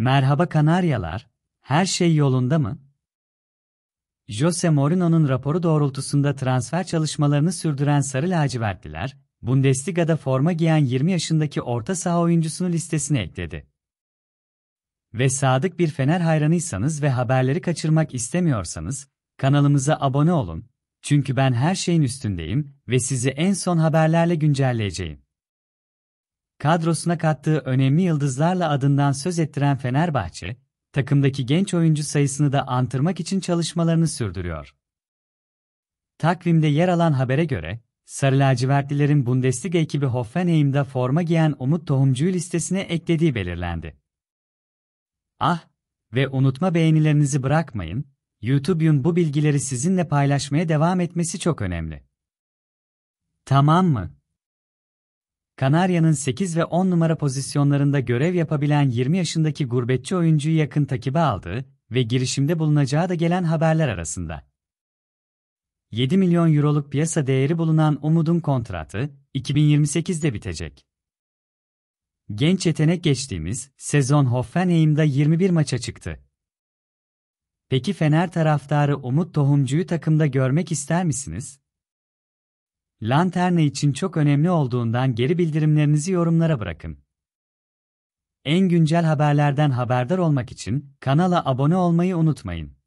Merhaba Kanaryalar, her şey yolunda mı? Jose Mourinho'nun raporu doğrultusunda transfer çalışmalarını sürdüren Sarı Lacivertliler, Bundesliga'da forma giyen 20 yaşındaki orta saha oyuncusunu listesine ekledi. Ve sadık bir Fener hayranıysanız ve haberleri kaçırmak istemiyorsanız, kanalımıza abone olun, çünkü ben her şeyin üstündeyim ve sizi en son haberlerle güncelleyeceğim kadrosuna kattığı önemli yıldızlarla adından söz ettiren Fenerbahçe, takımdaki genç oyuncu sayısını da antırmak için çalışmalarını sürdürüyor. Takvimde yer alan habere göre, Sarı lacivertlilerin Bundesliga ekibi Hoffenheim'da forma giyen Umut Tohumcu'yu listesine eklediği belirlendi. Ah! Ve unutma beğenilerinizi bırakmayın, YouTube'un bu bilgileri sizinle paylaşmaya devam etmesi çok önemli. Tamam mı? Kanarya'nın 8 ve 10 numara pozisyonlarında görev yapabilen 20 yaşındaki gurbetçi oyuncuyu yakın takibe aldığı ve girişimde bulunacağı da gelen haberler arasında. 7 milyon euroluk piyasa değeri bulunan Umut'un kontratı 2028'de bitecek. Genç yetenek geçtiğimiz sezon Hoffenheim'da 21 maça çıktı. Peki Fener taraftarı Umut Tohumcu'yu takımda görmek ister misiniz? Lanterna için çok önemli olduğundan geri bildirimlerinizi yorumlara bırakın. En güncel haberlerden haberdar olmak için kanala abone olmayı unutmayın.